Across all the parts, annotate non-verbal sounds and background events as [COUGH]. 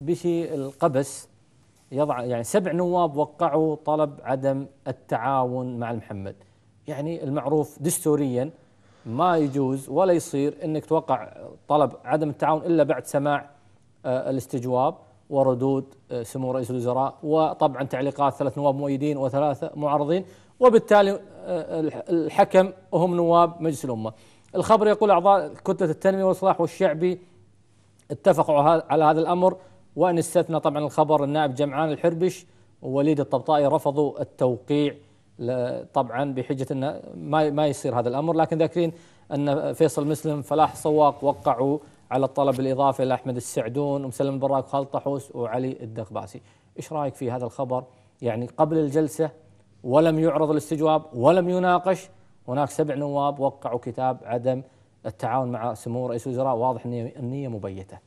بشي القبس يضع يعني سبع نواب وقعوا طلب عدم التعاون مع المحمد يعني المعروف دستوريا ما يجوز ولا يصير انك توقع طلب عدم التعاون الا بعد سماع آه، الاستجواب وردود آه، سمو رئيس الوزراء وطبعا تعليقات ثلاث نواب مؤيدين وثلاثه معارضين وبالتالي آه، الحكم هم نواب مجلس الامه. الخبر يقول اعضاء كتله التنميه والاصلاح والشعبي اتفقوا على هذا الامر وان استثنى طبعا الخبر النائب جمعان الحربش ووليد الطبطائي رفضوا التوقيع طبعا بحجه انه ما ما يصير هذا الامر لكن ذاكرين ان فيصل مسلم فلاح صواق وقعوا على الطلب الاضافي لاحمد السعدون ومسلم البراك خالد طحوس وعلي الدقباسي ايش رايك في هذا الخبر يعني قبل الجلسه ولم يعرض الاستجواب ولم يناقش هناك سبع نواب وقعوا كتاب عدم التعاون مع سمو رئيس الوزراء واضح ان النيه مبيته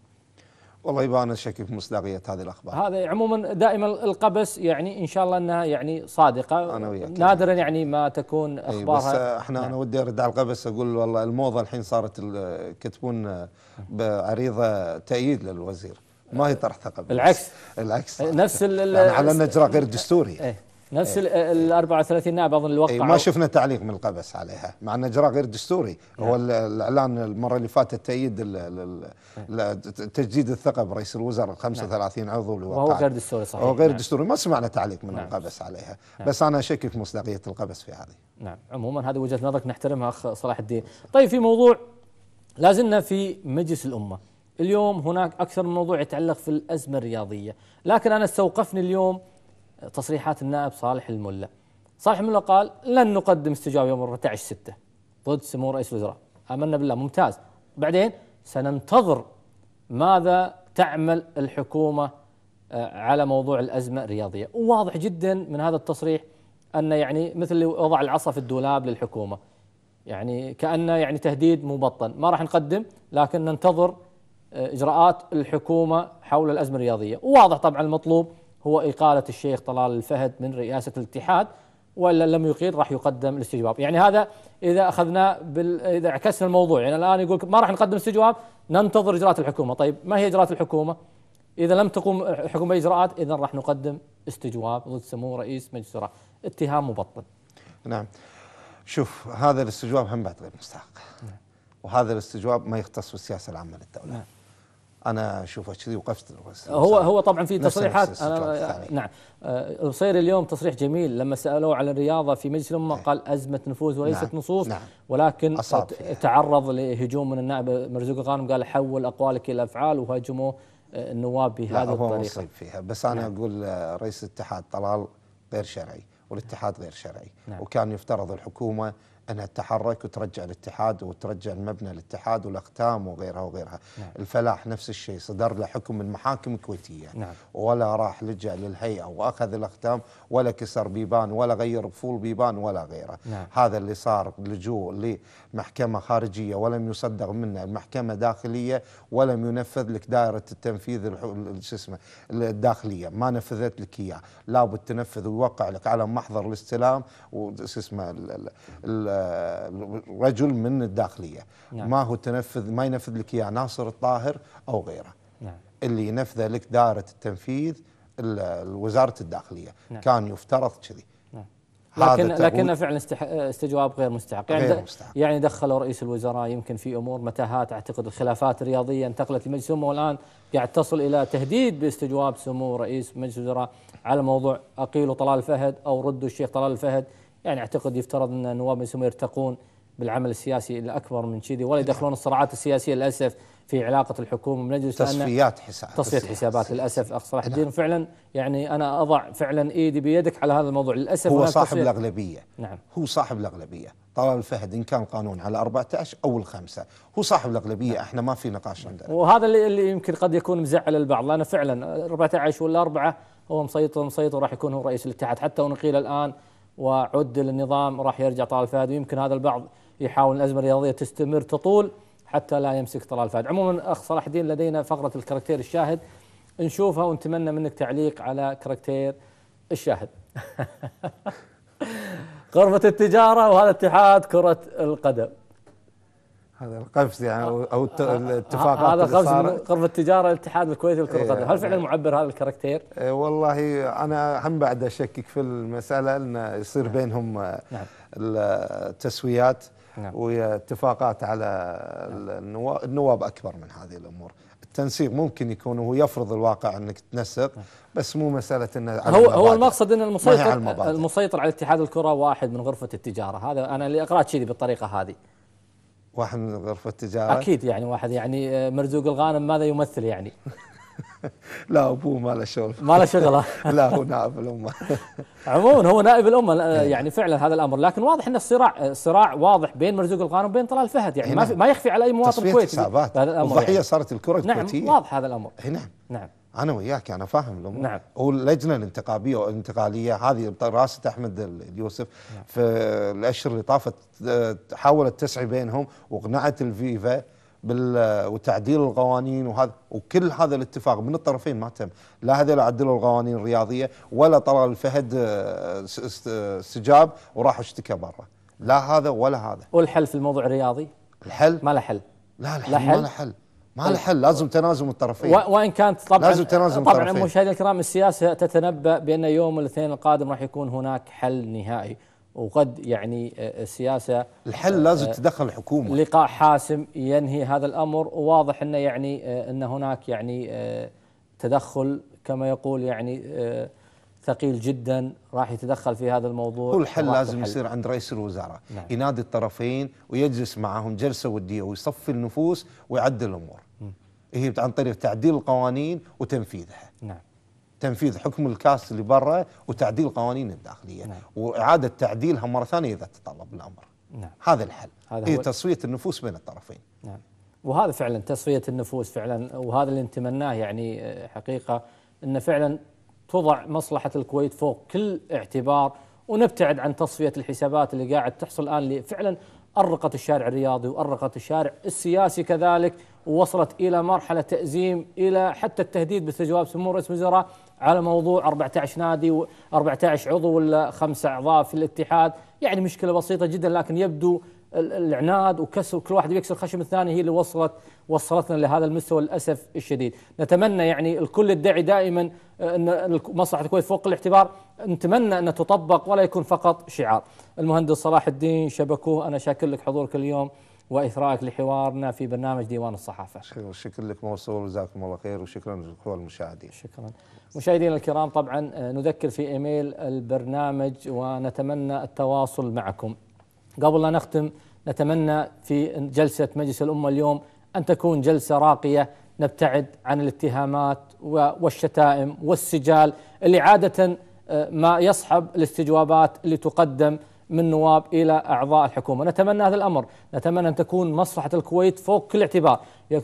والله يبقى انا شاكك في مصداقيه هذه الاخبار هذا عموما دائما القبس يعني ان شاء الله انها يعني صادقه أنا وياك نادرا يعني ما تكون اخبارها بس احنا نعم. انا ودي ارد على القبس اقول والله الموضه الحين صارت كتبون بعريضه تأييد للوزير ما هي طرح ثقب العكس العكس نفس على انه اجراء غير دستوري ايه نفس ال 34 نائب اظن اللي وقعوا إيه، ما شفنا تعليق من القبس عليها مع انه اجراء غير دستوري نعم. هو الاعلان المره اللي فاتت تأييد نعم. تجديد الثقه برئيس الوزراء 35 نعم. عضو اللي وهو غير دستوري صحيح هو غير نعم. دستوري ما سمعنا تعليق من نعم. القبس عليها نعم. بس انا اشكك مصداقيه القبس في هذه نعم عموما هذه وجهه نظرك نحترمها اخ صلاح الدين طيب في موضوع لا زلنا في مجلس الامه اليوم هناك اكثر من موضوع يتعلق في الازمه الرياضيه لكن انا استوقفني اليوم تصريحات النائب صالح الملا صالح الملا قال لن نقدم استجابه يوم 14 6 ضد سمو رئيس الوزراء امنا بالله ممتاز بعدين سننتظر ماذا تعمل الحكومه آه، على موضوع الازمه الرياضيه وواضح جدا من هذا التصريح ان يعني مثل اللي وضع العصا في الدولاب للحكومه يعني كانه يعني تهديد مبطن ما راح نقدم لكن ننتظر آه، اجراءات الحكومه حول الازمه الرياضيه وواضح طبعا المطلوب هو إقالة الشيخ طلال الفهد من رئاسة الاتحاد وإلا لم يقيل راح يقدم الاستجواب يعني هذا إذا أخذنا بال... إذا عكسنا الموضوع يعني الآن يقول ما راح نقدم استجواب ننتظر إجراءات الحكومة طيب ما هي إجراءات الحكومة إذا لم تقوم الحكومة بإجراءات إذا راح نقدم استجواب ضد سمو رئيس مجلس الشورى اتهام مبطل نعم شوف هذا الاستجواب هم بعد غير مستحق نعم. وهذا الاستجواب ما يختص بالسياسة العامة للدولة نعم. انا اشوفه كذي وقفت هو هو طبعا في تصريحات أنا أه، نعم الصير أه، اليوم تصريح جميل لما سالوه على الرياضه في مجلس الامه إيه. قال ازمه نفوذ وليست نعم نصوص نعم ولكن تعرض لهجوم من النائب مرزوق الغانم قال حول اقوالك الى افعال وهاجموا أه، النواب بهذه الطريقه هو مصيب فيها بس انا نعم اقول رئيس الاتحاد طلال غير شرعي والاتحاد غير شرعي نعم وكان يفترض الحكومه انها تتحرك وترجع الاتحاد وترجع المبنى الاتحاد والاختام وغيرها وغيرها نعم. الفلاح نفس الشيء صدر له حكم من محاكم كويتيه نعم. ولا راح لجا للهيئه واخذ الاختام ولا كسر بيبان ولا غير فول بيبان ولا غيره نعم. هذا اللي صار لجوء لمحكمه خارجيه ولم يصدق منه المحكمه داخليه ولم ينفذ لك دائره التنفيذ شو اسمه الداخليه ما نفذت لك اياه لابد تنفذ ويوقع لك على محضر الاستلام وش اسمه رجل من الداخليه نعم. ما هو تنفذ ما ينفذ لك اياه ناصر الطاهر او غيره نعم. اللي ينفذ لك دائره التنفيذ وزاره الداخليه نعم. كان يفترض كذي نعم. لكن لكن فعلا استجواب غير مستحق يعني غير مستحق. يعني دخلوا رئيس الوزراء يمكن في امور متاهات اعتقد الخلافات الرياضيه انتقلت لمجلس الامه والان قاعد تصل الى تهديد باستجواب سمو رئيس مجلس الوزراء على موضوع اقيلوا طلال فهد او ردوا الشيخ طلال الفهد يعني اعتقد يفترض ان النواب مجلسهم يرتقون بالعمل السياسي الى اكبر من كذي ولا نعم. يدخلون الصراعات السياسيه للاسف في علاقه الحكومه الامن تصفيات حسابات تصفيه حسابات للاسف اخ صلاح الدين نعم. فعلا يعني انا اضع فعلا ايدي بيدك على هذا الموضوع للاسف هو صاحب الاغلبيه نعم هو صاحب الاغلبيه طلال الفهد ان كان قانون على 14 او الخمسه هو صاحب الاغلبيه نعم. احنا ما في نقاش عندنا وهذا اللي يمكن قد يكون مزعل البعض لانه فعلا 14 ولا اربعه هو مسيطر مسيطر راح يكون هو رئيس الاتحاد حتى ونقيل الان وعدل النظام راح يرجع طلال الفهد ويمكن هذا البعض يحاول الازمه الرياضيه تستمر تطول حتى لا يمسك طلال الفهد عموما اخ صلاح الدين لدينا فقره الكاركتير الشاهد نشوفها ونتمنى منك تعليق على كاركتير الشاهد [LAUGHS] غرفه التجاره وهذا اتحاد كره القدم هذا القفز يعني او الاتفاقات هذا قفز من التجاره للاتحاد الكويتي لكره إيه. القدم، هل فعلا معبر هذا الكاركتير؟ إيه، والله انا هم بعد اشكك في المساله انه يصير نعم بينهم نعم التسويات نعم واتفاقات على النواب اكبر من هذه الامور. التنسيق ممكن يكون هو يفرض الواقع انك تنسق نعم. بس مو مساله انه على هو هو المقصد ان المسيطر المسيطر على اتحاد الكره واحد من غرفه التجاره هذا انا اللي اقرات كذي بالطريقه هذه واحد من غرفة التجارة أكيد يعني واحد يعني آه، مرزوق الغانم ماذا يمثل يعني [LAUGHS] لا أبوه ما له شغل ما له شغلة [LAUGHS] لا هو نائب الأمة [LAUGHS] عموما هو نائب الأمة إيه. يعني فعلا هذا الأمر لكن واضح أن الصراع صراع واضح بين مرزوق الغانم وبين طلال فهد يعني إيه، نعم. ما, يخفي على أي مواطن كويتي الضحية يعني. صارت الكرة نعم، الكويتية نعم واضح هذا الأمر إيه، نعم نعم انا وياك انا فاهم الامور نعم واللجنه الانتقابيه والانتقاليه هذه براسه طيب، احمد اليوسف نعم. في الاشهر اللي طافت آه، حاولت تسعي بينهم واقنعت الفيفا بال وتعديل القوانين وهذا وكل هذا الاتفاق من الطرفين ما تم لا هذول عدلوا القوانين الرياضيه ولا طلال الفهد آه، آه، استجاب وراح اشتكى برا لا هذا ولا هذا والحل في الموضوع الرياضي الحل ما له حل لا الحل لا حل. ما له حل ما له حل لازم تنازم الطرفين وان كانت طبعا لازم تنازم طبعا الطرفين. مشاهدينا الكرام السياسه تتنبا بان يوم الاثنين القادم راح يكون هناك حل نهائي وقد يعني آه، آه، السياسه الحل لازم آه، تدخل الحكومه لقاء حاسم ينهي هذا الامر وواضح انه يعني ان هناك يعني تدخل كما يقول يعني ثقيل جدا راح يتدخل في هذا الموضوع كل حل لازم يصير عند رئيس الوزراء نعم. ينادي الطرفين ويجلس معهم جلسة ودية ويصفي النفوس ويعدل الأمور هي عن طريق تعديل القوانين وتنفيذها نعم تنفيذ حكم الكاس اللي برا وتعديل القوانين الداخليه نعم. واعاده تعديلها مره ثانيه اذا تطلب الامر نعم. هذا الحل هذا هي تصفيه النفوس بين الطرفين نعم. وهذا فعلا تصفيه النفوس فعلا وهذا اللي نتمناه يعني آه، حقيقه انه فعلا توضع مصلحة الكويت فوق كل اعتبار ونبتعد عن تصفية الحسابات اللي قاعد تحصل الآن اللي فعلا أرقت الشارع الرياضي وأرقت الشارع السياسي كذلك ووصلت إلى مرحلة تأزيم إلى حتى التهديد باستجواب سمو رئيس الوزراء على موضوع 14 نادي و 14 عضو ولا خمسة أعضاء في الاتحاد يعني مشكلة بسيطة جدا لكن يبدو العناد وكسر كل واحد بيكسر خشم الثاني هي اللي وصلت وصلتنا لهذا المستوى للاسف الشديد، نتمنى يعني الكل يدعي دائما آه، ان مصلحه الكويت فوق الاعتبار، نتمنى ان تطبق ولا يكون فقط شعار. المهندس صلاح الدين شبكوه انا شاكر لك حضورك اليوم واثرائك لحوارنا في برنامج ديوان الصحافه. شكرا لك موصول جزاكم الله خير وشكرا لكل المشاهدين. شكرا. مشاهدينا الكرام طبعا آه، نذكر في ايميل البرنامج ونتمنى التواصل معكم. قبل لا نختم نتمنى في جلسة مجلس الأمة اليوم أن تكون جلسة راقية نبتعد عن الاتهامات والشتائم والسجال اللي عادة آه، ما يصحب الاستجوابات اللي تقدم من نواب إلى أعضاء الحكومة نتمنى هذا الأمر نتمنى أن تكون مصلحة الكويت فوق كل اعتبار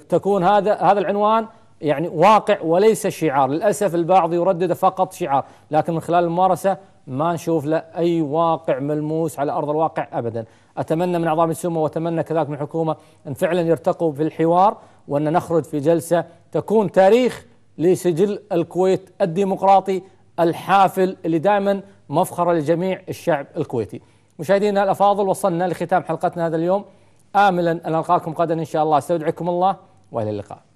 تكون هذا هذا العنوان يعني واقع وليس شعار للأسف البعض يردد فقط شعار لكن من خلال الممارسة ما نشوف له أي واقع ملموس على أرض الواقع أبدا أتمنى من أعضاء السمو وأتمنى كذلك من الحكومة أن فعلا يرتقوا في الحوار وأن نخرج في جلسة تكون تاريخ لسجل الكويت الديمقراطي الحافل اللي دائما مفخرة لجميع الشعب الكويتي مشاهدينا الأفاضل وصلنا لختام حلقتنا هذا اليوم آملا أن ألقاكم غدا إن شاء الله استودعكم الله وإلى اللقاء